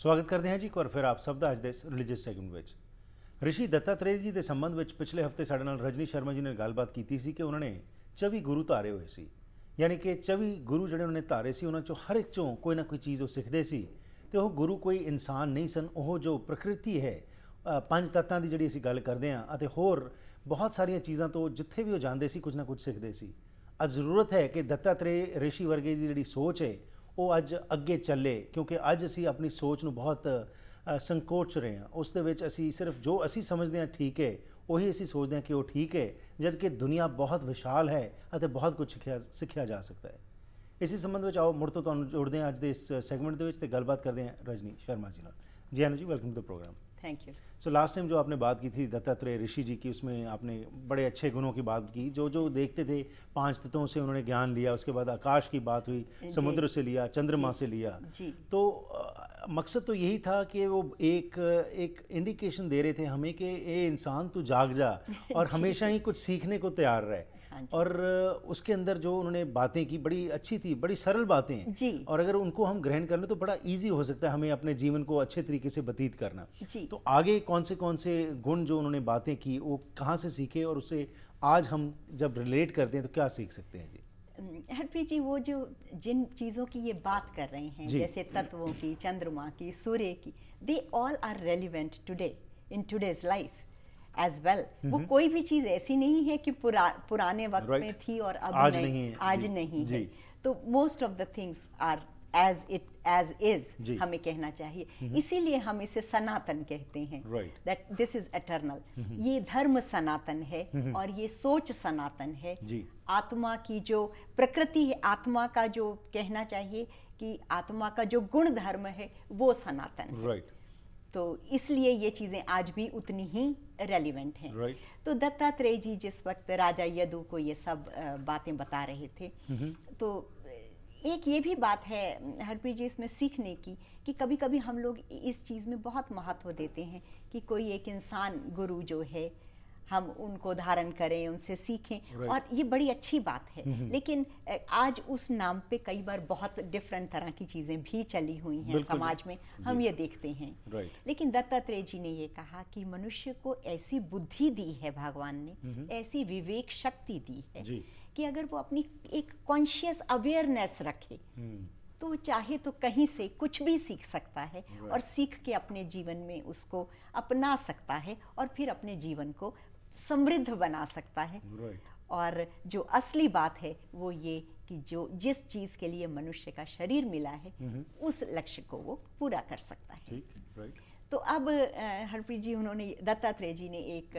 ਸਵਾਗਤ ਕਰਦੇ ਹਾਂ ਜੀ ਇੱਕ ਵਾਰ ਫਿਰ ਆਪ ਸਭ ਦਾ ਅੱਜ ਦੇ ਇਸ ਰਿਲੀਜੀਅਸ ਸੈਗਮੈਂਟ ਵਿੱਚ ਰਿਸ਼ੀ ਦੱਤਾਤਰੇ ਜੀ ਦੇ ਸੰਬੰਧ ਵਿੱਚ ਪਿਛਲੇ ਹਫਤੇ ਸਾਡੇ ਨਾਲ ਰਜਨੀ ਸ਼ਰਮਾ ਜੀ ਨੇ ਗੱਲਬਾਤ ਕੀਤੀ ਸੀ ਕਿ ਉਹਨਾਂ ਨੇ 24 ਗੁਰੂ ਧਾਰੇ ਹੋਏ ਸੀ ਯਾਨੀ ਕਿ 24 ਗੁਰੂ ਜਿਹੜੇ ਉਹਨਾਂ ਨੇ ਧਾਰੇ ਸੀ ਉਹਨਾਂ ਚੋਂ ਹਰ ਇੱਕ ਚੋਂ ਕੋਈ ਨਾ ਕੋਈ ਚੀਜ਼ ਉਹ ਸਿੱਖਦੇ ਸੀ ਤੇ ਉਹ ਗੁਰੂ ਕੋਈ ਇਨਸਾਨ ਨਹੀਂ ਸਨ ਉਹ ਜੋ ਪ੍ਰਕਿਰਤੀ ਹੈ ਪੰਜ ਤੱਤਾਂ ਦੀ ਜਿਹੜੀ ਅਸੀਂ ਗੱਲ ਕਰਦੇ ਹਾਂ ਅਤੇ ਹੋਰ ਬਹੁਤ ਸਾਰੀਆਂ ਚੀਜ਼ਾਂ ਤੋਂ ਜਿੱਥੇ ਵੀ ਉਹ ਜਾਂਦੇ ਸੀ ਕੁਝ ਨਾ ਕੁਝ ਸਿੱਖਦੇ ਸੀ ਅੱਜ ਜ਼ਰੂਰਤ ਹੈ ਕਿ ਦੱਤਾਤਰੇ ਰਿਸ਼ੀ ਵਰਗੇ ਦੀ ਜਿਹੜੀ ਸੋਚ ਹੈ ਉਹ ਅੱਜ ਅੱਗੇ ਚੱਲੇ ਕਿਉਂਕਿ ਅੱਜ ਅਸੀਂ ਆਪਣੀ ਸੋਚ ਨੂੰ ਬਹੁਤ ਸੰਕੋਚ ਰਹੇ ਹਾਂ ਉਸ ਦੇ ਵਿੱਚ ਅਸੀਂ ਸਿਰਫ ਜੋ ਅਸੀਂ ਸਮਝਦੇ ਹਾਂ ਠੀਕ ਹੈ ਉਹੀ ਅਸੀਂ ਸੋਚਦੇ ਹਾਂ ਕਿ ਉਹ ਠੀਕ ਹੈ ਜਦ ਕਿ ਦੁਨੀਆ ਬਹੁਤ ਵਿਸ਼ਾਲ ਹੈ ਅਤੇ ਬਹੁਤ ਕੁਝ ਸਿੱਖਿਆ ਸਿੱਖਿਆ ਜਾ ਸਕਦਾ ਹੈ ਇਸੇ ਸੰਬੰਧ ਵਿੱਚ ਆਓ ਮੁਰਤੋ ਤੁਹਾਨੂੰ ਜੋੜਦੇ ਹਾਂ ਅੱਜ ਦੇ ਇਸ ਸੈਗਮੈਂਟ ਦੇ ਵਿੱਚ ਤੇ ਗੱਲਬਾਤ ਕਰਦੇ ਹਾਂ ਰਜਨੀ ਸ਼ਰਮਾ ਜੀ ਨਾਲ ਜੀ ਹਨ ਜੀ welcome to the programme thank you so last time जो आपने बात की थी दत्तात्रेय ऋषि जी की उसमें आपने बड़े अच्छे गुणों की बात की जो जो देखते थे पांच तत्वों से उन्होंने ज्ञान लिया उसके बाद आकाश की बात हुई समुद्र से लिया चंद्रमा से लिया तो आ, मकसद तो यही था कि वो एक एक इंडिकेशन दे रहे थे हमें कि ए इंसान तू जाग जा और हमेशा ही कुछ सीखने को तैयार रहे हाँ और उसके अंदर जो उन्होंने बातें की बड़ी अच्छी थी बड़ी सरल बातें और अगर उनको हम ग्रहण कर लें तो बड़ा इजी हो सकता है हमें अपने जीवन को अच्छे तरीके से बतीत करना तो आगे कौन से कौन से गुण जो उन्होंने बातें की वो कहाँ से सीखे और उसे आज हम जब रिलेट करते हैं तो क्या सीख सकते हैं जी हरप्रीत जी वो जो जिन चीज़ों की ये बात कर रहे हैं जैसे तत्वों की चंद्रमा की सूर्य की they all are relevant today in today's life as well वो कोई भी चीज ऐसी नहीं है कि पुरा, पुराने वक्त right. में थी और अब आज नहीं, नहीं आज जी, नहीं जी. है तो most of the things are as it as is हमें कहना चाहिए इसीलिए हम इसे सनातन कहते हैं दैट दिस इज एटर्नल ये धर्म सनातन है और ये सोच सनातन है जी. आत्मा की जो प्रकृति है आत्मा का जो कहना चाहिए कि आत्मा का जो गुण धर्म है वो सनातन है right. तो इसलिए ये चीज़ें आज भी उतनी ही रेलिवेंट हैं right. तो दत्तात्रेय जी जिस वक्त राजा यदु को ये सब बातें बता रहे थे हम्म। तो एक ये भी बात है हरप्रीत जी इसमें सीखने की कि कभी कभी हम लोग इस चीज़ में बहुत महत्व देते हैं कि कोई एक इंसान गुरु जो है हम उनको धारण करें उनसे सीखें और ये बड़ी अच्छी बात है लेकिन आज उस नाम पे कई बार बहुत डिफरेंट तरह की चीज़ें भी चली हुई हैं समाज में हम ये देखते हैं लेकिन दत्तात्रेय जी ने ये कहा कि मनुष्य को ऐसी बुद्धि दी है भगवान ने ऐसी विवेक शक्ति दी है कि अगर वो अपनी एक कॉन्शियस अवेयरनेस रखे हम्म। तो वो चाहे तो कहीं से कुछ भी सीख सकता है और सीख के अपने जीवन में उसको अपना सकता है और फिर अपने जीवन को समृद्ध बना सकता है और जो असली बात है वो ये कि जो जिस चीज़ के लिए मनुष्य का शरीर मिला है उस लक्ष्य को वो पूरा कर सकता है तो अब हरप्रीत जी उन्होंने दत्तात्रेय जी ने एक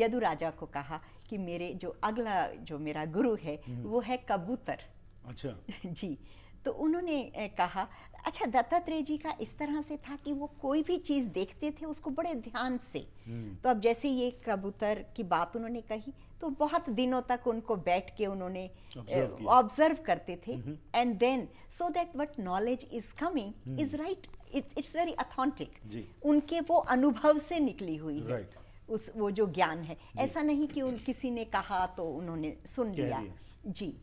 यदु राजा को कहा कि मेरे जो अगला जो मेरा गुरु है हम्म। वो है कबूतर अच्छा जी तो उन्होंने कहा अच्छा दत्तात्रेय जी का इस तरह से था कि वो कोई भी चीज़ देखते थे उसको बड़े ध्यान से हम्म। तो अब जैसे ये कबूतर की बात उन्होंने कही तो बहुत दिनों तक उनको बैठ के उन्होंने ऑब्जर्व करते थे and then so that what knowledge is coming is right it's very authentic उनके वो अनुभव से निकली हुई है right. उस वो जो ज्ञान है ऐसा नहीं कि उन किसी ने कहा तो उन्होंने सुन लिया जी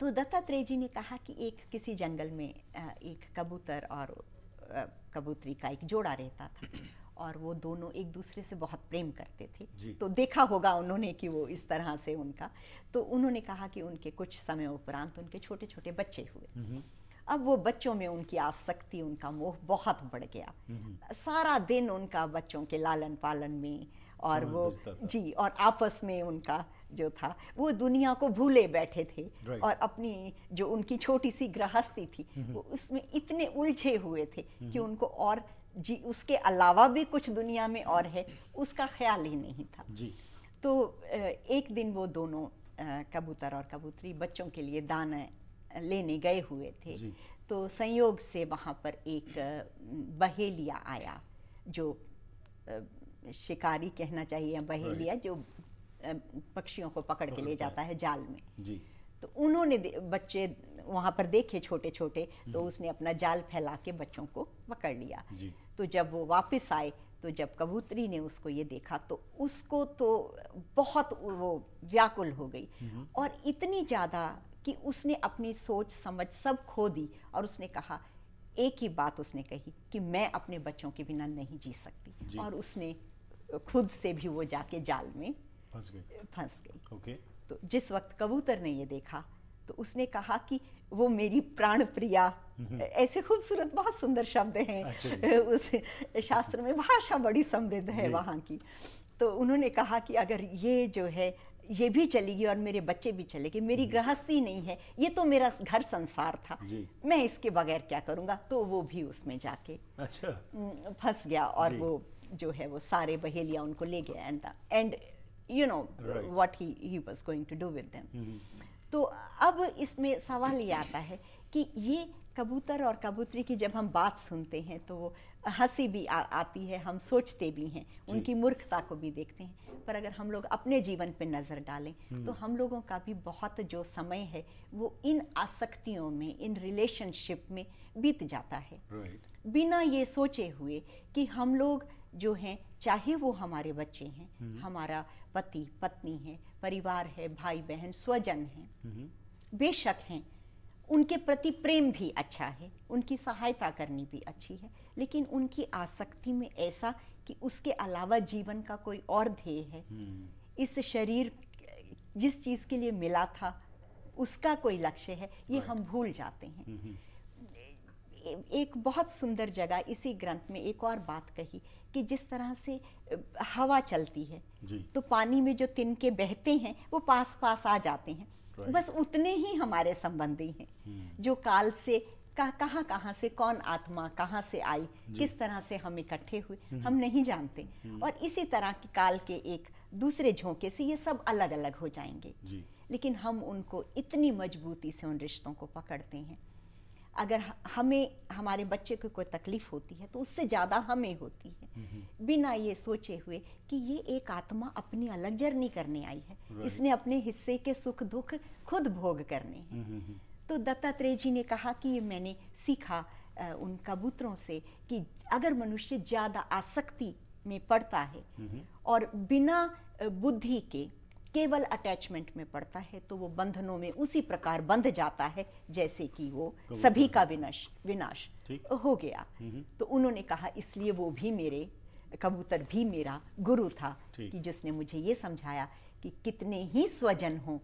तो दत्तात्रेय जी ने कहा कि एक किसी जंगल में एक कबूतर और कबूतरी का एक जोड़ा रहता था और वो दोनों एक दूसरे से बहुत प्रेम करते थे तो देखा होगा उन्होंने कि वो इस तरह से उनका तो उन्होंने कहा कि उनके कुछ समय उपरांत उनके छोटे छोटे बच्चे हुए हम्म। अब वो बच्चों में उनकी आसक्ति उनका मोह बहुत बढ़ गया हम्म। सारा दिन उनका बच्चों के लालन पालन में और वो जी और आपस में उनका जो था वो दुनिया को भूले बैठे थे right. और अपनी जो उनकी छोटी सी गृहस्थी थी वो उसमें इतने उलझे हुए थे कि उनको और जी उसके अलावा भी कुछ दुनिया में और है उसका ख्याल ही नहीं था जी तो एक दिन वो दोनों कबूतर और कबूतरी बच्चों के लिए दाना लेने गए हुए थे तो संयोग से वहाँ पर एक बहेलिया आया जो शिकारी कहना चाहिए बहेलिया जो पक्षियों को पकड़ के ले जाता है जाल में जी तो उन्होंने बच्चे वहाँ पर देखे छोटे छोटे तो हम्म। उसने अपना जाल फैला के बच्चों को पकड़ लिया तो जब वो वापस आए तो जब कबूतरी ने उसको ये देखा तो उसको तो बहुत वो व्याकुल हो गई हम्म। और इतनी ज़्यादा कि उसने अपनी सोच समझ सब खो दी और उसने कहा एक ही बात उसने कही कि मैं अपने बच्चों के बिना नहीं जी सकती जी। और उसने खुद से भी वो जाके जाल में फंस गए फंस गई ओके तो जिस वक्त कबूतर ने ये देखा तो उसने कहा कि वो मेरी प्राण प्रिया ऐसे खूबसूरत बहुत सुंदर शब्द हैं अच्छा उस शास्त्र में भाषा बड़ी समृद्ध है वहाँ की तो उन्होंने कहा कि अगर ये जो है ये भी चलेगी और मेरे बच्चे भी चले गए मेरी हम्म। गृहस्थी नहीं है ये तो मेरा घर संसार था मैं इसके बगैर क्या करूँगा तो वो भी उसमें जाके अच्छा फंस गया और वो जो है वो सारे बहेलिया उनको ले गया and and you know what he he he was going to do mm-hmm. तो अब इसमें सवाल ये आता है कि ये कबूतर और कबूतरी की जब हम बात सुनते हैं तो हंसी भी आ, आती है हम सोचते भी हैं उनकी मूर्खता को भी देखते हैं पर अगर हम लोग अपने जीवन पे नज़र डालें हम्म। तो हम लोगों का भी बहुत जो समय है वो इन आसक्तियों में इन रिलेशनशिप में बीत जाता है बिना ये सोचे हुए कि हम लोग जो हैं चाहे वो हमारे बच्चे हैं हम्म। हमारा पति पत्नी है परिवार है भाई बहन स्वजन है हम्म। बेशक हैं उनके प्रति प्रेम भी अच्छा है उनकी सहायता करनी भी अच्छी है लेकिन उनकी आसक्ति में ऐसा कि उसके अलावा जीवन का कोई और ध्येय है हम्म। इस शरीर जिस चीज़ के लिए मिला था उसका कोई लक्ष्य है ये हम भूल जाते हैं हम्म, एक बहुत सुंदर जगह इसी ग्रंथ में एक और बात कही कि जिस तरह से हवा चलती है तो पानी में जो तिनके बहते हैं वो पास पास आ जाते हैं बस उतने ही हमारे संबंधी हैं हम्म। जो काल से कहाँ कहाँ से कौन आत्मा कहाँ से आई किस तरह से हम इकट्ठे हुए हम्म। हम नहीं जानते हम्म। और इसी तरह की काल के एक दूसरे झोंके से ये सब अलग अलग हो जाएंगे लेकिन हम उनको इतनी मजबूती से उन रिश्तों को पकड़ते हैं अगर हमें हमारे बच्चे को कोई तकलीफ होती है तो उससे ज़्यादा हमें होती है बिना ये सोचे हुए कि ये एक आत्मा अपनी अलग जर्नी करने आई है इसने अपने हिस्से के सुख दुख खुद भोग करने हैं तो दत्तात्रेय जी ने कहा कि ये मैंने सीखा उन कबूतरों से कि अगर मनुष्य ज़्यादा आसक्ति में पड़ता है और बिना बुद्धि के केवल अटैचमेंट में पड़ता है तो वो बंधनों में उसी प्रकार बंध जाता है जैसे कि वो सभी का विनाश विनाश हो गया हम्म। तो उन्होंने कहा इसलिए वो भी मेरे कबूतर भी मेरा गुरु था कि जिसने मुझे ये समझाया कि कितने ही स्वजन हों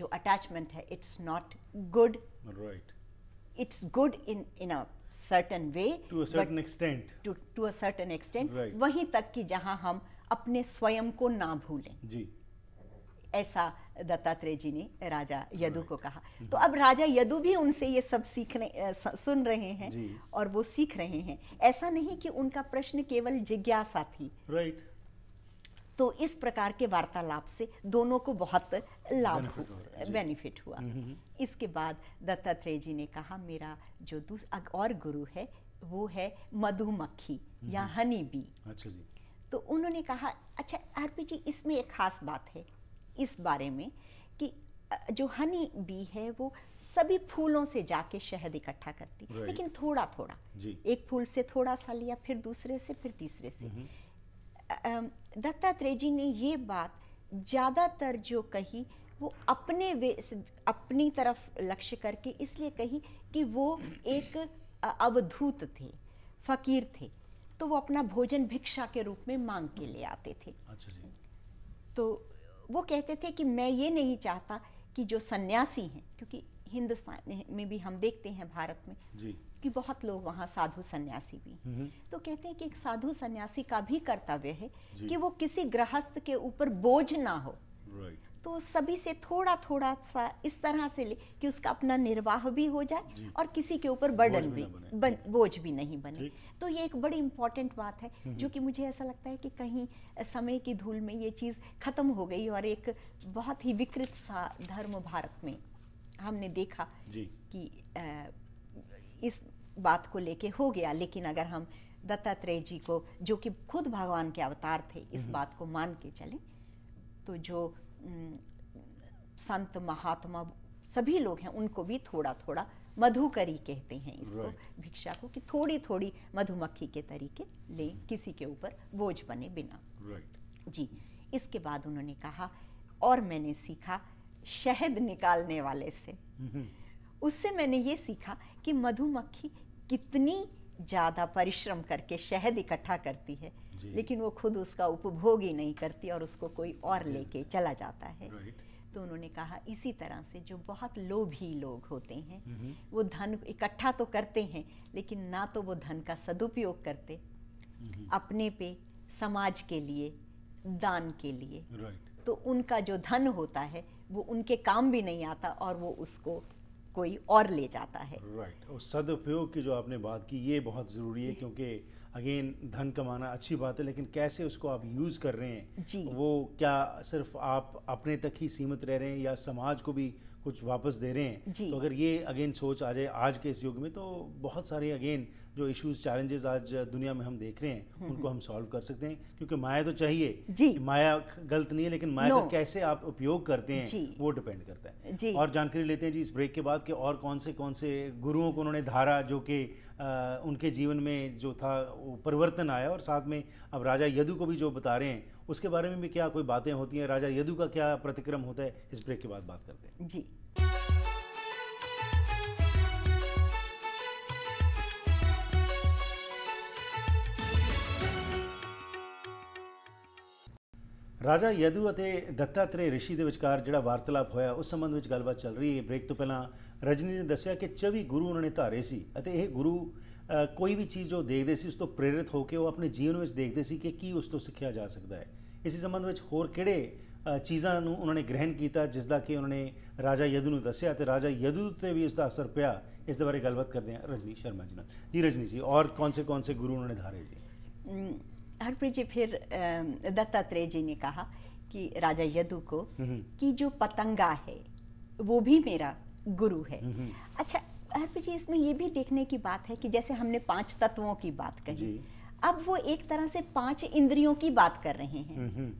जो अटैचमेंट है it's not good right it's good in in a certain way to a certain extent to a certain extent वहीं तक कि जहां हम अपने स्वयं को ना भूलें जी ऐसा दत्तात्रेय जी ने राजा यदु को कहा mm-hmm. तो अब राजा यदु भी उनसे ये सब सीखने सुन रहे हैं और वो सीख रहे हैं ऐसा नहीं कि उनका प्रश्न केवल जिज्ञासा थी राइट तो इस प्रकार के वार्तालाप से दोनों को बहुत लाभ बेनिफिट हुआ mm-hmm. इसके बाद दत्तात्रेय जी ने कहा मेरा जो दूसरा और गुरु है वो है मधुमक्खी या mm-hmm. हनी बी अच्छा जी तो उन्होंने कहा अच्छा आरपी जी इसमें एक खास बात है इस बारे में कि जो हनी बी है वो सभी फूलों से जाके शहद इकट्ठा करती है लेकिन थोड़ा थोड़ा जी। एक फूल से थोड़ा सा लिया फिर दूसरे से फिर तीसरे से दत्तात्रेय जी ने ये बात ज़्यादातर जो कही वो अपने वे अपनी तरफ लक्ष्य करके इसलिए कही कि वो एक अवधूत थे फकीर थे तो वो अपना भोजन भिक्षा के रूप में मांग के ले आते थे अच्छा जी तो वो कहते थे कि मैं ये नहीं चाहता कि जो सन्यासी हैं क्योंकि हिंदुस्तान में भी हम देखते हैं भारत में जी। कि बहुत लोग वहाँ साधु सन्यासी भी तो कहते हैं कि एक साधु सन्यासी का भी कर्तव्य है कि वो किसी गृहस्थ के ऊपर बोझ ना हो तो सभी से थोड़ा थोड़ा सा इस तरह से ले कि उसका अपना निर्वाह भी हो जाए और किसी के ऊपर बर्डन भी, बन, बोझ भी नहीं बने तो ये एक बड़ी इम्पॉर्टेंट बात है हम्म, जो हम्म। कि मुझे ऐसा लगता है कि कहीं समय की धूल में ये चीज़ खत्म हो गई और एक बहुत ही विकृत सा धर्म भारत में हमने देखा कि इस बात को लेके हो गया लेकिन अगर हम दत्तात्रेय जी को जो कि खुद भगवान के अवतार थे इस हम्म। बात को मान के चले तो जो संत महात्मा सभी लोग हैं उनको भी थोड़ा थोड़ा मधुकरी कहते हैं इसको right. भिक्षा को कि थोड़ी थोड़ी मधुमक्खी के तरीके ले किसी के ऊपर बोझ बने बिना right. जी इसके बाद उन्होंने कहा और मैंने सीखा शहद निकालने वाले से mm -hmm. उससे मैंने ये सीखा कि मधुमक्खी कितनी ज़्यादा परिश्रम करके शहद इकट्ठा करती है लेकिन वो खुद उसका उपभोग ही नहीं करती और उसको कोई और लेके चला जाता है तो उन्होंने कहा इसी तरह से जो बहुत लोभी लोग होते हैं हम्म। वो धन इकट्ठा तो करते हैं लेकिन ना तो वो धन का सदुपयोग करते हम्म। अपने पे समाज के लिए दान के लिए तो उनका जो धन होता है वो उनके काम भी नहीं आता और वो उसको कोई और ले जाता है राइट right. और सदुपयोग की जो आपने बात की ये बहुत ज़रूरी है क्योंकि अगेन धन कमाना अच्छी बात है लेकिन कैसे उसको आप यूज़ कर रहे हैं वो क्या सिर्फ आप अपने तक ही सीमित रह रहे हैं या समाज को भी कुछ वापस दे रहे हैं तो अगर ये अगेन सोच आ जाए आज के इस युग में तो बहुत सारे अगेन जो इश्यूज चैलेंजेस आज दुनिया में हम देख रहे हैं हम्म, उनको हम्म। हम सॉल्व कर सकते हैं क्योंकि माया तो चाहिए माया गलत नहीं है लेकिन माया का कैसे आप उपयोग करते हैं वो डिपेंड करता है और जानकारी लेते हैं जी इस ब्रेक के बाद कि और कौन से कौन से गुरुओं को उन्होंने धारा जो कि उनके जीवन में जो था वो परिवर्तन आया और साथ में अब राजा यदु को भी जो बता रहे हैं उसके बारे में भी क्या कोई बातें होती हैं राजा यदु का क्या प्रतिक्रम होता है इस ब्रेक के बाद बात करते हैं जी राजा यदु और दत्तात्रेय ऋषि के विचार जोड़ा वार्तालाप होया उस संबंध में गलबात चल रही है ब्रेक तो पहला रजनी ने दसिया कि चौवी गुरु उन्होंने धारे से गुरु ਕੋਈ ਵੀ ਚੀਜ਼ ਜੋ ਦੇਖਦੇ ਸੀ ਉਸ ਤੋਂ ਪ੍ਰੇਰਿਤ ਹੋ ਕੇ ਉਹ ਆਪਣੇ ਜੀਵਨ ਵਿੱਚ ਦੇਖਦੇ ਸੀ ਕਿ ਕੀ ਉਸ ਤੋਂ ਸਿੱਖਿਆ ਜਾ ਸਕਦਾ ਹੈ ਇਸੇ ਸੰਬੰਧ ਵਿੱਚ ਹੋਰ ਕਿਹੜੇ ਚੀਜ਼ਾਂ ਨੂੰ ਉਹਨਾਂ ਨੇ ਗ੍ਰਹਿਣ ਕੀਤਾ ਜਿਸ ਦਾ ਕਿ ਉਹਨਾਂ ਨੇ ਰਾਜਾ ਯਦੂ ਨੂੰ ਦੱਸਿਆ ਤੇ ਰਾਜਾ ਯਦੂ ਤੇ ਵੀ ਇਸ ਦਾ ਅਸਰ ਪਿਆ ਇਸ ਦੇ ਬਾਰੇ ਗੱਲਬਾਤ ਕਰਦੇ ਹਾਂ ਰਜਨੀ ਸ਼ਰਮਾ ਜੀ ਨਾਲ ਜੀ ਰਜਨੀ ਜੀ ਔਰ ਕੌਣ ਸੇ ਕੌਣ ਸੇ ਗੁਰੂ उन्होंने धारे जी हरप्रीत जी फिर दत्तात्रेय जी ने कहा कि राजा यदु को कि जो पतंगा है वो भी मेरा गुरु है अच्छा जी इसमें ये भी देखने की बात है कि जैसे हमने पांच तत्वों की बात कही अब वो एक तरह से पांच इंद्रियों की बात कर रहे हैं हम्म, हम्म।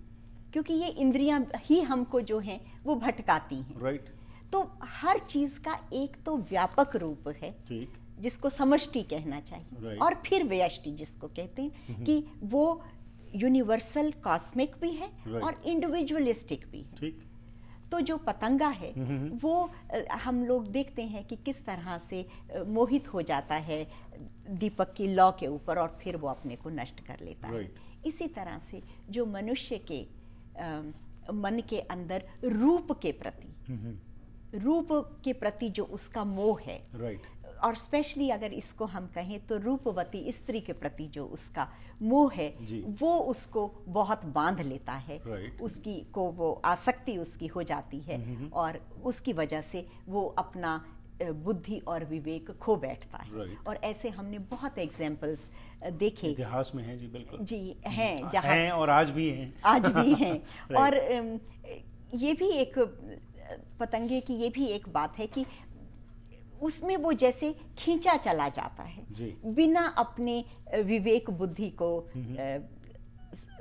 क्योंकि ये इंद्रियां ही हमको जो हैं वो भटकाती हैं राइट तो हर चीज का एक तो व्यापक रूप है ठीक जिसको समष्टि कहना चाहिए और फिर व्यष्टि जिसको कहते हैं हम्म, कि वो यूनिवर्सल कॉस्मिक भी है और इंडिविजुअलिस्टिक भी है ठीक तो जो पतंगा है हम्म, हम्म, हम्म। वो हम लोग देखते हैं कि किस तरह से मोहित हो जाता है दीपक की लॉ के ऊपर और फिर वो अपने को नष्ट कर लेता है इसी तरह से जो मनुष्य के आ, मन के अंदर रूप के प्रति रूप के प्रति जो उसका मोह है right. और स्पेशली अगर इसको हम कहें तो रूपवती स्त्री के प्रति जो उसका मोह है वो उसको बहुत बांध लेता है उसकी को वो आसक्ति उसकी हो जाती है हम्म, हम्म। और उसकी वजह से वो अपना बुद्धि और विवेक खो बैठता है right. और ऐसे हमने बहुत एग्जाम्पल्स देखे इतिहास में हैं जी बिल्कुल जी हैं हम्म, जहाँ हैं और आज भी हैं आज भी हैं right. और ये भी एक पतंगे की ये भी एक बात है कि उसमें वो जैसे खींचा चला जाता है बिना अपने विवेक बुद्धि को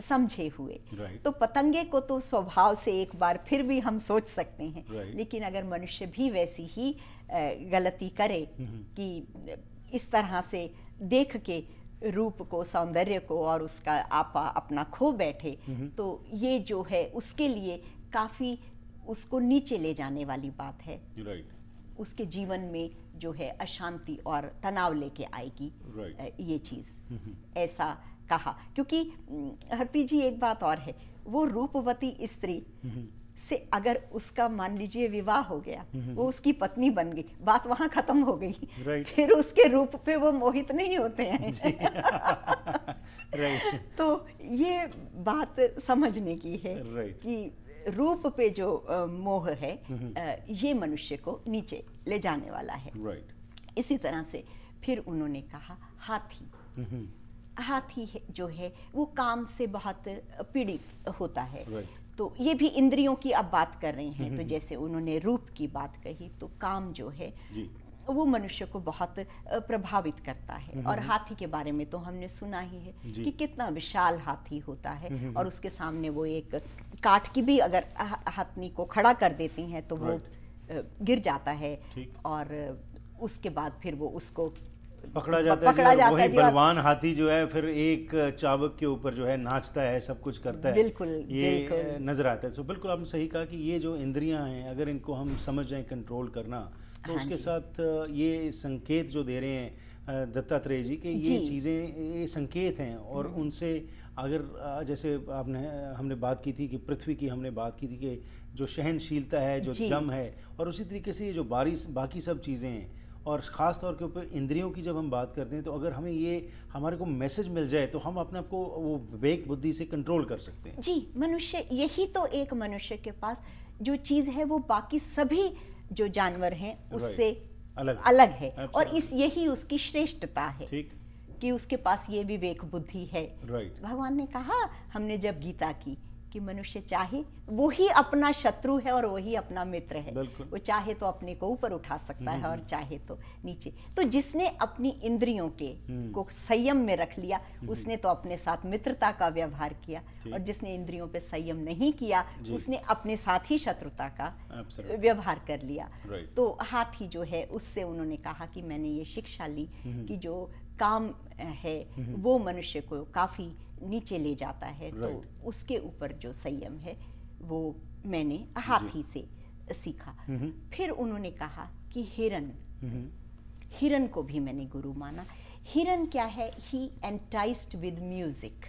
समझे हुए तो पतंगे को तो स्वभाव से एक बार फिर भी हम सोच सकते हैं लेकिन अगर मनुष्य भी वैसी ही गलती करे कि इस तरह से देख के रूप को सौंदर्य को और उसका आपा अपना खो बैठे तो ये जो है उसके लिए काफ़ी उसको नीचे ले जाने वाली बात है राइट उसके जीवन में जो है अशांति और तनाव लेके आएगी right. ये चीज़ ऐसा कहा क्योंकि हरप्रीत जी एक बात और है वो रूपवती स्त्री से अगर उसका मान लीजिए विवाह हो गया वो उसकी पत्नी बन गई बात वहां खत्म हो गई right. फिर उसके रूप पे वो मोहित नहीं होते हैं right. तो ये बात समझने की है right. कि रूप पे जो मोह है ये मनुष्य को नीचे ले जाने वाला है right. इसी तरह से फिर उन्होंने कहा हाथी हाथी है, जो है वो काम से बहुत पीड़ित होता है right. तो ये भी इंद्रियों की अब बात कर रहे हैं तो जैसे उन्होंने रूप की बात कही तो काम जो है वो मनुष्य को बहुत प्रभावित करता है हम्म, और हम्म। हाथी के बारे में तो हमने सुना ही है कि कितना विशाल हाथी होता है हम्म, और उसके सामने वो एक काट की भी अगर हाथनी को खड़ा कर देती हैं तो वो गिर जाता है और उसके बाद फिर वो उसको पकड़ा जाता पकड़ा है जाता वही बलवान हाथी जो है फिर एक चावक के ऊपर जो है नाचता है सब कुछ करता है बिल्कुल ये बिल्कुल। नजर आता है सो तो बिल्कुल आपने सही कहा कि ये जो इंद्रियां हैं अगर इनको हम समझ जाए कंट्रोल करना तो हाँ उसके साथ ये संकेत जो दे रहे हैं दत्तात्रेय जी के ये चीज़ें ये संकेत हैं और हम्म। उनसे अगर जैसे आपने हमने बात की थी कि पृथ्वी की हमने बात की थी कि जो सहनशीलता है जो जम है और उसी तरीके से ये जो बारिश बाकी सब चीज़ें हैं और ख़ास तौर के ऊपर इंद्रियों की जब हम बात करते हैं तो अगर हमें ये हमारे को मैसेज मिल जाए तो हम अपने आप को वो विवेक बुद्धि से कंट्रोल कर सकते हैं जी मनुष्य यही तो एक मनुष्य के पास जो चीज़ है वो बाकी सभी जो जानवर हैं उससे अलग अलग है और इस यही उसकी श्रेष्ठता है ठीक कि उसके पास ये विवेक बुद्धि है भगवान ने कहा हमने जब गीता की कि मनुष्य चाहे वो ही अपना शत्रु है और वही अपना मित्र है वो चाहे तो अपने को ऊपर उठा सकता हम्म, है और हम्म। चाहे तो नीचे तो जिसने अपनी इंद्रियों के हम्म। को संयम में रख लिया उसने तो अपने साथ मित्रता का व्यवहार किया और जिसने इंद्रियों पे संयम नहीं किया उसने अपने साथ ही शत्रुता का व्यवहार कर लिया तो हाथी जो है उससे उन्होंने कहा कि मैंने ये शिक्षा ली कि जो काम है वो मनुष्य को काफ़ी नीचे ले जाता है तो उसके ऊपर जो संयम है वो मैंने हाथी से सीखा फिर उन्होंने कहा कि हिरन हिरन को भी मैंने गुरु माना हिरन क्या है ही एंटाइस्ड विद म्यूजिक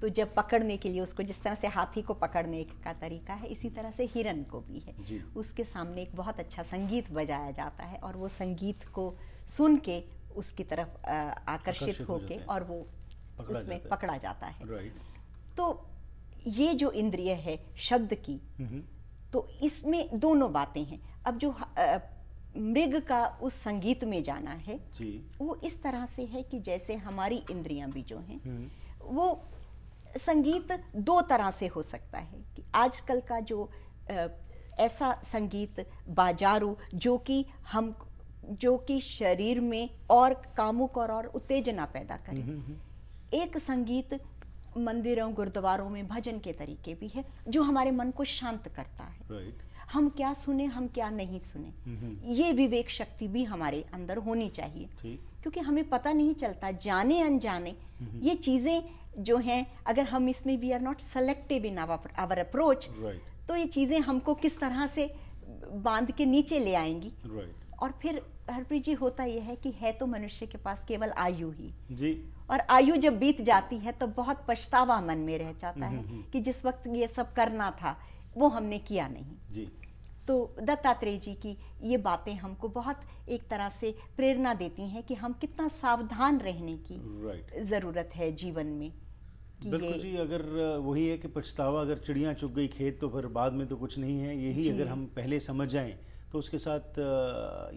तो जब पकड़ने के लिए उसको जिस तरह से हाथी को पकड़ने का तरीका है इसी तरह से हिरन को भी है उसके सामने एक बहुत अच्छा संगीत बजाया जाता है और वो संगीत को सुन के उसकी तरफ आकर्षित होके और वो पकड़ा उसमें जाता पकड़ा जाता है तो ये जो इंद्रिय है शब्द की तो इसमें दोनों बातें हैं अब जो मृग का उस संगीत में जाना है जी। वो इस तरह से है कि जैसे हमारी इंद्रियां भी जो हैं हम्म। वो संगीत दो तरह से हो सकता है कि आजकल का जो ऐसा संगीत बाजारू जो कि हम जो कि शरीर में और कामुक और, और उत्तेजना पैदा करें एक संगीत मंदिरों गुरुद्वारों में भजन के तरीके भी है जो हमारे मन को शांत करता है right. हम क्या सुने हम क्या नहीं सुने mm-hmm. ये विवेक शक्ति भी हमारे अंदर होनी चाहिए थी? क्योंकि हमें पता नहीं चलता जाने अनजाने mm-hmm. ये चीज़ें जो हैं अगर हम इसमें we are not selective in our approach तो ये चीज़ें हमको किस तरह से बांध के नीचे ले आएंगी right. और फिर हरप्रीत जी होता यह है कि है तो मनुष्य के पास केवल आयु ही जी और आयु जब बीत जाती है तो बहुत पछतावा मन में रह जाता है कि जिस वक्त ये सब करना था वो हमने किया नहीं जी तो दत्तात्रेय जी की ये बातें हमको बहुत एक तरह से प्रेरणा देती हैं कि हम कितना सावधान रहने की right. ज़रूरत है जीवन में बिल्कुल जी अगर वही है कि पछतावा अगर चिड़िया चुग गई खेत तो फिर बाद में तो कुछ नहीं है यही अगर हम पहले समझ जाएं तो उसके साथ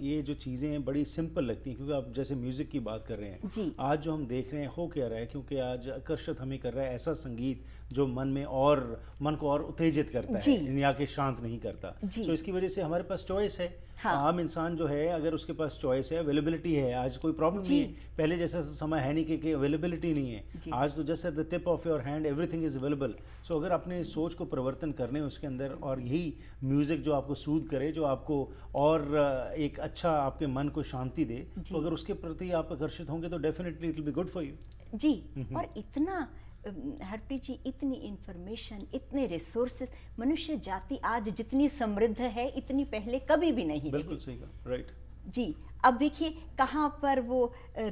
ये जो चीज़ें हैं बड़ी सिंपल लगती हैं क्योंकि आप जैसे म्यूज़िक की बात कर रहे हैं जी आज जो हम देख रहे हैं हो क्या रहा है क्योंकि आज आकर्षित हमें कर रहा है ऐसा संगीत जो मन में और मन को और उत्तेजित करता है या के शांत नहीं करता तो इसकी वजह से हमारे पास चॉइस है हाँ. आम इंसान जो है अगर उसके पास चॉइस है अवेलेबिलिटी है आज कोई प्रॉब्लम नहीं है पहले जैसा समय है नहीं कि अवेलेबिलिटी नहीं है आज तो just at the tip of your hand everything is available so अगर अपने सोच को परिवर्तन करने उसके अंदर और यही म्यूज़िक जो आपको सूद करे जो आपको और एक अच्छा आपके मन को शांति दे तो अगर उसके प्रति आप आकर्षित होंगे तो definitely it will be good for you जी हम्म। और इतना हरप्रीत जी इतनी इन्फॉर्मेशन इतने रिसोर्सेस मनुष्य जाति आज जितनी समृद्ध है इतनी पहले कभी भी नहीं बिल्कुल सही कहा राइट जी अब देखिए कहाँ पर वो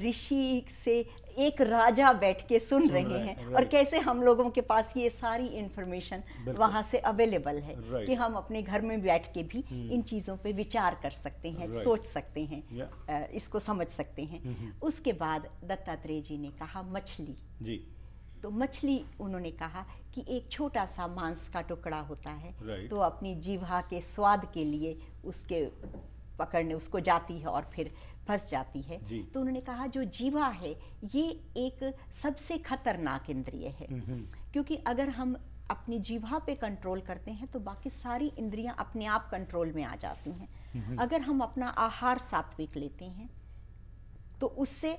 ऋषि से एक राजा बैठ के सुन, सुन रहे हैं और कैसे हम लोगों के पास ये सारी इन्फॉर्मेशन वहाँ से अवेलेबल है कि हम अपने घर में बैठ के भी हम्म। इन चीज़ों पे विचार कर सकते हैं सोच सकते हैं इसको समझ सकते हैं हम्म, हम्म। उसके बाद दत्तात्रेय जी ने कहा मछली जी तो मछली उन्होंने कहा कि एक छोटा सा मांस का टुकड़ा होता है तो अपनी जीवा के स्वाद के लिए उसके पकड़ने उसको जाती है और फिर फंस जाती है तो उन्होंने कहा जो जीवा है ये एक सबसे खतरनाक इंद्रिय है क्योंकि अगर हम अपनी जीवा पे कंट्रोल करते हैं तो बाकी सारी इंद्रियां अपने आप कंट्रोल में आ जाती हैं अगर हम अपना आहार सात्विक लेते हैं तो उससे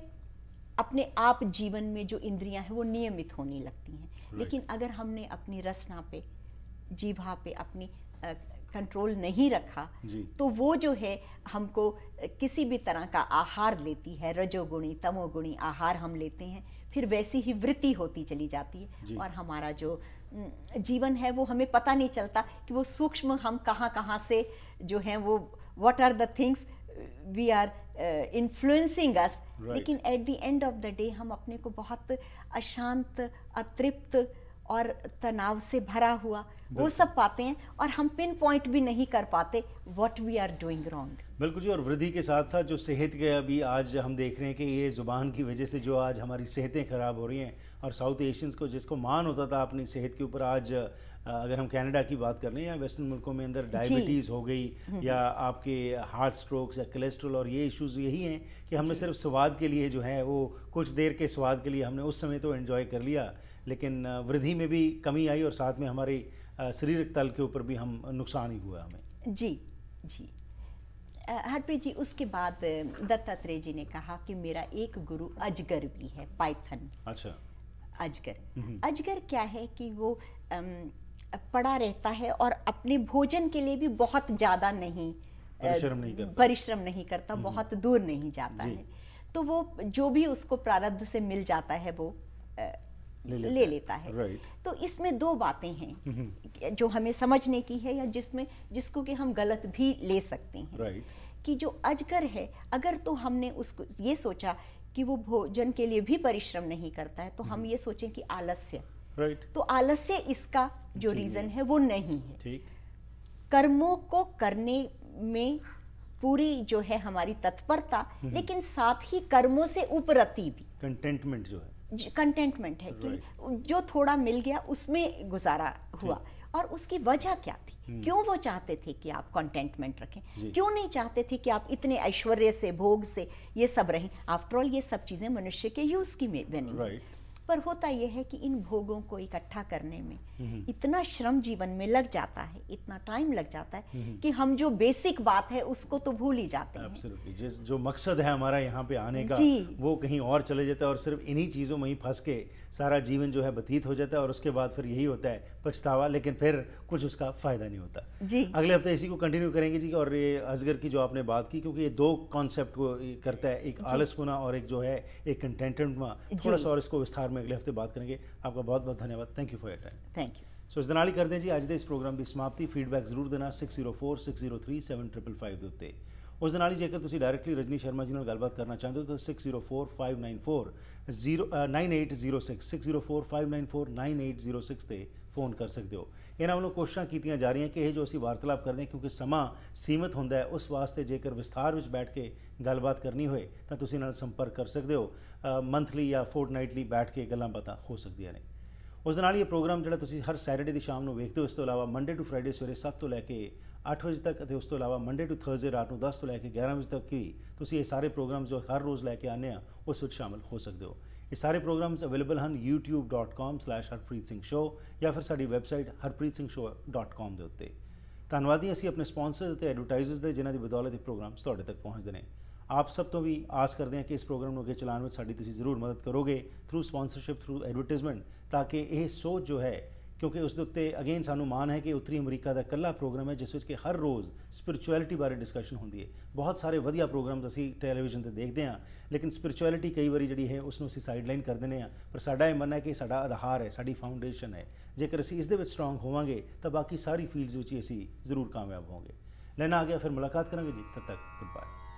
अपने आप जीवन में जो इंद्रियां हैं वो नियमित होने लगती हैं right. लेकिन अगर हमने अपनी रसना पे जीभा पे अपनी कंट्रोल नहीं रखा तो वो जो है हमको किसी भी तरह का आहार लेती है रजोगुणी तमोगुणी आहार हम लेते हैं फिर वैसी ही वृत्ति होती चली जाती है और हमारा जो जीवन है वो हमें पता नहीं चलता कि वो सूक्ष्म हम कहाँ कहाँ से जो हैं वो what are the things we are influencing us लेकिन at the end of the day हम अपने को बहुत अशांत अतृप्त और तनाव से भरा हुआ वो सब पाते हैं और हम पिन पॉइंट भी नहीं कर पाते what we are doing wrong बिल्कुल जी और वृद्धि के साथ साथ जो सेहत के अभी आज हम देख रहे हैं कि ये ज़ुबान की वजह से जो आज हमारी सेहतें ख़राब हो रही हैं और साउथ एशियंस को जिसको मान होता था अपनी सेहत के ऊपर आज अगर हम कनाडा की बात कर लें या वेस्टर्न मुल्कों में अंदर डायबिटीज़ हो गई हम्म। या आपके हार्ट स्ट्रोक्स या कोलेस्ट्रोल और ये इश्यूज यही हैं कि हमने सिर्फ स्वाद के लिए जो है वो कुछ देर के स्वाद के लिए हमने उस समय तो इन्जॉय कर लिया लेकिन वृद्धि में भी कमी आई और साथ में हमारे शरीरक तल के ऊपर भी हम नुकसान ही हुआ हमें जी जी हरप्रीत जी उसके बाद दत्तात्रेय जी ने कहा कि मेरा एक गुरु अजगर भी है पाइथन अच्छा अजगर हम्म। अजगर क्या है कि वो अम, पड़ा रहता है और अपने भोजन के लिए भी बहुत ज़्यादा नहीं परिश्रम नहीं करता परिश्रम नहीं करता नहीं। हम्म। बहुत दूर नहीं जाता है तो वो जो भी उसको प्रारब्ध से मिल जाता है वो ले लेता, ले लेता है right. तो इसमें दो बातें हैं mm-hmm. जो हमें समझने की है या जिसमें जिसको कि हम गलत भी ले सकते हैं right. कि जो अजगर है अगर तो हमने उसको ये सोचा कि वो भोजन के लिए भी परिश्रम नहीं करता है तो हम mm-hmm. ये सोचें कि आलस्य right. तो आलस्य इसका जो रीज़न है वो नहीं है ठीक कर्मों को करने में पूरी जो है हमारी तत्परता mm-hmm. लेकिन साथ ही कर्मों से उपरती भी कंटेंटमेंट जो है कंटेंटमेंट है कि जो थोड़ा मिल गया उसमें गुजारा हुआ और उसकी वजह क्या थी हम्म। क्यों वो चाहते थे कि आप कंटेंटमेंट रखें क्यों नहीं चाहते थे कि आप इतने ऐश्वर्य से भोग से ये सब रहें आफ्टर ऑल ये सब चीज़ें मनुष्य के यूज़ की बनी right. पर होता यह है कि इन भोगों को इकट्ठा करने में हम्म। इतना श्रम जीवन में लग जाता है इतना टाइम लग जाता है हम्म। कि हम जो बेसिक बात है उसको तो भूल ही जाते हैं जिस जो मकसद है हमारा यहाँ पे आने का वो कहीं और चले जाता है और सिर्फ इन्हीं चीज़ों में ही फंस के सारा जीवन जो है बतीत हो जाता है और उसके बाद फिर यही होता है पछतावा लेकिन फिर कुछ उसका फ़ायदा नहीं होता जी अगले हफ्ते इसी को कंटिन्यू करेंगे जी और ये अजगर की जो आपने बात की क्योंकि ये दो कॉन्सेप्ट को करता है एक आलसपुना और एक जो है एक कंटेंटमा थोड़ा सा और इसको विस्तार में में अगले हफ्ते बात करेंगे आपका बहुत बहुत धन्यवाद thank you for your time thank you so इस दिनाली कर दें जी आज दे इस प्रोग्राम की समाप्ति फीडबैक जरूर देना six zero four six zero three seven triple five के उत्ते उस दिनाली जेकर तुम डायरैक्टली रजनी शर्मा जी ने गलबात करना चाहते हो तो six zero four five nine four zero nine eight zero six six zero four five nine four nine eight zero six से ਫੋਨ ਕਰ ਸਕਦੇ ਹੋ ਇਹਨਾਂ ਵੱਲੋਂ ਕੋਸ਼ਿਸ਼ਾਂ ਕੀਤੀਆਂ ਜਾ ਰਹੀਆਂ ਕਿ ਇਹ ਜੋ ਅਸੀਂ ਵਾਰਤਾਲਾਪ ਕਰਦੇ ਹਾਂ ਕਿਉਂਕਿ ਸਮਾਂ ਸੀਮਿਤ ਹੁੰਦਾ ਹੈ ਉਸ ਵਾਸਤੇ ਜੇਕਰ ਵਿਸਥਾਰ ਵਿੱਚ ਬੈਠ ਕੇ ਗੱਲਬਾਤ ਕਰਨੀ ਹੋਏ ਤਾਂ ਤੁਸੀਂ ਨਾਲ ਸੰਪਰਕ ਕਰ ਸਕਦੇ ਹੋ ਮੰਥਲੀ ਜਾਂ ਫੋਰਟਨਾਈਟਲੀ ਬੈਠ ਕੇ ਗੱਲਾਂ ਬਾਤਾਂ ਹੋ ਸਕਦੀਆਂ ਨੇ ਉਸ ਨਾਲ ਇਹ ਪ੍ਰੋਗਰਾਮ ਜਿਹੜਾ ਤੁਸੀਂ ਹਰ ਸੈਟਰਡੇ ਦੀ ਸ਼ਾਮ ਨੂੰ ਵੇਖਦੇ ਹੋ ਇਸ ਤੋਂ ਇਲਾਵਾ ਮੰਡੇ ਟੂ ਫਰਾਈਡੇ ਸਵੇਰੇ 7 ਤੋਂ ਲੈ ਕੇ 8 ਵਜੇ ਤੱਕ ਅਤੇ ਉਸ ਤੋਂ ਇਲਾਵਾ ਮੰਡੇ ਟੂ ਥਰਸਡੇ ਰਾਤ ਨੂੰ 10 ਤੋਂ ਲੈ ਕੇ 11 ਵਜੇ ਤੱਕ ਵੀ ਤੁਸੀਂ ਇਹ ਸਾਰੇ ਪ੍ਰੋਗਰਾਮ ਜੋ ਹਰ ਰੋਜ਼ ਲੈ ਕੇ ਆਨੇ ਆ ਉਸ ਵਿੱਚ ਸ਼ਾਮਲ ਹੋ ਸਕਦੇ ਹੋ ਇਹ ਸਾਰੇ ਪ੍ਰੋਗਰਾਮਸ ਅਵੇਲੇਬਲ ਹਨ youtubecom harpreetsingshow ਜਾਂ ਫਿਰ ਸਾਡੀ ਵੈਬਸਾਈਟ harpreetsingshow.com ਦੇ ਉੱਤੇ ਧੰਨਵਾਦੀ ਅਸੀਂ ਆਪਣੇ ਸਪਾਂਸਰਸ ਅਤੇ ਐਡਵਰਟਾਈਜ਼ਰਸ ਦੇ ਜਿਨ੍ਹਾਂ ਦੀ ਬਦੌਲਤ ਇਹ ਪ੍ਰੋਗਰਾਮਸ ਤੁਹਾਡੇ ਤੱਕ ਪਹੁੰਚਦੇ ਨੇ ਆਪ ਸਭ ਤੋਂ ਵੀ ਆਸ ਕਰਦੇ ਹਾਂ ਕਿ ਇਸ ਪ੍ਰੋਗਰਾਮ ਨੂੰ ਅੱਗੇ ਚਲਾਉਣ ਵਿੱਚ ਸਾਡੀ ਤੁਸੀਂ ਜ਼ਰੂਰ ਮਦਦ ਕਰੋਗੇ ਥਰੂ ਸਪਾਂਸਰਸ਼ਿਪ ਥਰੂ ਐਡਵਰਟਾਈਜ਼ਮੈਂਟ ਤਾਂ ਕਿ ਇਹ ਸੋਚ ਜੋ ਹੈ ਕਿਉਂਕਿ ਉਸ ਦੇ ਉੱਤੇ ਅਗੇਨ ਸਾਨੂੰ ਮਾਣ ਹੈ ਕਿ ਉੱਤਰੀ ਅਮਰੀਕਾ ਦਾ ਇਕੱਲਾ ਪ੍ਰੋਗਰਾਮ ਹੈ ਜਿਸ ਵਿੱਚ ਕਿ ਹਰ ਰੋਜ਼ ਸਪਿਰਚੁਅਲਿਟੀ ਬਾਰੇ ਡਿਸਕਸ਼ਨ ਹੁੰਦੀ ਹੈ ਬਹੁਤ ਸਾਰੇ ਵਧੀਆ ਪ੍ਰੋਗਰਾਮਸ ਅਸੀਂ ਟੈਲੀਵਿਜ਼ਨ ਤੇ ਦੇਖਦੇ ਹਾਂ ਲੇਕਿਨ ਸਪਿਰਚੁਅਲਿਟੀ ਕਈ ਵਾਰੀ ਜਿਹੜੀ ਹੈ ਉਸ ਨੂੰ ਅਸੀਂ ਸਾਈਡਲਾਈਨ ਕਰ ਦਿੰਨੇ ਆ ਪਰ ਸਾਡਾ ਇਹ ਮੰਨਣਾ ਹੈ ਕਿ ਸਾਡਾ ਆਧਾਰ ਹੈ ਸਾਡੀ ਫਾਊਂਡੇਸ਼ਨ ਹੈ ਜੇਕਰ ਅਸੀਂ ਇਸ ਦੇ ਵਿੱਚ ਸਟਰੋਂਗ ਹੋਵਾਂਗੇ ਤਾਂ ਬਾਕੀ ਸਾਰੀ ਫੀਲਡਸ ਵਿੱਚ ਅਸੀਂ ਜ਼ਰੂਰ ਕਾਮਯਾਬ ਹੋਵਾਂਗੇ ਲੈਣਾ ਆ ਗਿਆ ਫਿਰ ਮੁਲਾਕਾਤ ਕਰਾਂਗੇ ਜੀ ਤਦ ਤੱਕ ਗੁੱਡ ਬਾਏ